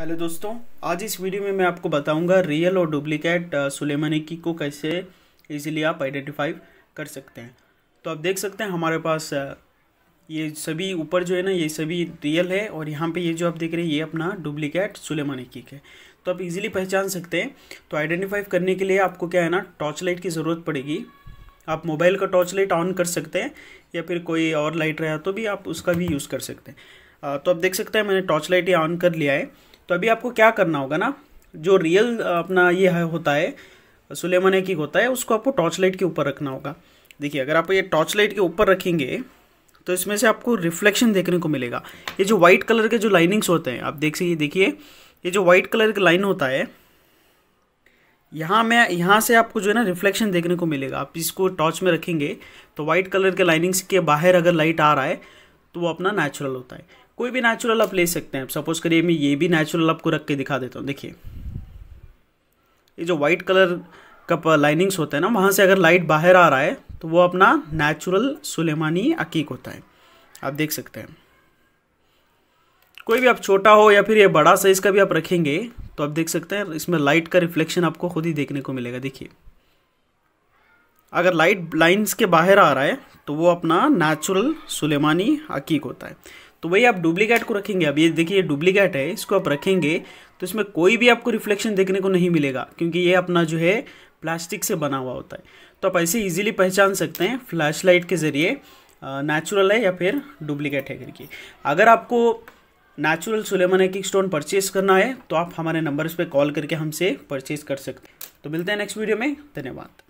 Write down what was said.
hello दोस्तों आज इस वीडियो में मैं आपको बताऊंगा रियल और डुप्लीकेट सुलेमानी की को कैसे इजीली आप आइडेंटिफाई कर सकते हैं तो आप देख सकते हैं हमारे पास uh, ये सभी ऊपर जो है ना ये सभी रियल है और यहाँ पे ये जो आप देख रहे हैं ये अपना डुप्लीकेट सुलेमानी किक है तो आप इजीली पहचान सकते हैं तो आइडेंटिफाई करने के लिए आपको क्या है ना टॉर्च लाइट की ज़रूरत पड़ेगी आप मोबाइल का टॉर्च लाइट ऑन कर सकते हैं या फिर कोई और लाइट रहा तो भी आप उसका भी यूज़ कर सकते हैं uh, तो आप देख सकते हैं मैंने टॉर्च लाइट ही ऑन कर लिया है तो अभी आपको क्या करना होगा ना जो रियल अपना ये होता है सुलेमान एक होता है उसको आपको टॉर्च लाइट के ऊपर रखना होगा देखिए अगर आप ये टॉर्च लाइट के ऊपर रखेंगे तो इसमें से आपको रिफ्लेक्शन देखने को मिलेगा ये जो व्हाइट कलर के जो लाइनिंग्स होते हैं आप देख सकिए देखिए ये जो व्हाइट कलर का लाइन होता है यहाँ मैं यहाँ से आपको जो है ना रिफ्लेक्शन देखने को मिलेगा आप इसको टॉर्च में रखेंगे तो वाइट कलर के लाइनिंग्स के बाहर अगर लाइट आ रहा है तो वो अपना नेचुरल होता है कोई भी नेचुरल आप ले सकते हैं सपोज करिए मैं ये भी नेचुरल आपको रख के दिखा देता हूँ देखिए ये जो वाइट कलर का लाइनिंग्स होता है ना वहाँ से अगर लाइट बाहर आ रहा है तो वो अपना नेचुरल सुलेमानी अकीक होता है आप देख सकते हैं कोई भी आप छोटा हो या फिर ये बड़ा साइज़ का भी आप रखेंगे तो आप देख सकते हैं इसमें लाइट का रिफ्लेक्शन आपको खुद ही देखने को मिलेगा देखिए अगर लाइट लाइंस के बाहर आ रहा है तो वो अपना नेचुरल सुलेमानी अकीक होता है तो वही आप डुप्लीकेट को रखेंगे अब ये देखिए ये डुप्लीकेट है इसको आप रखेंगे तो इसमें कोई भी आपको रिफ्लेक्शन देखने को नहीं मिलेगा क्योंकि ये अपना जो है प्लास्टिक से बना हुआ होता है तो आप ऐसे इजीली पहचान सकते हैं फ्लैश लाइट के ज़रिए नेचुरल है या फिर डुप्लीकेट है करके अगर आपको नेचुरल सुलेमन एक स्टोन परचेस करना है तो आप हमारे नंबर पर कॉल करके हमसे परचेज कर सकते हैं तो मिलते हैं नेक्स्ट वीडियो में धन्यवाद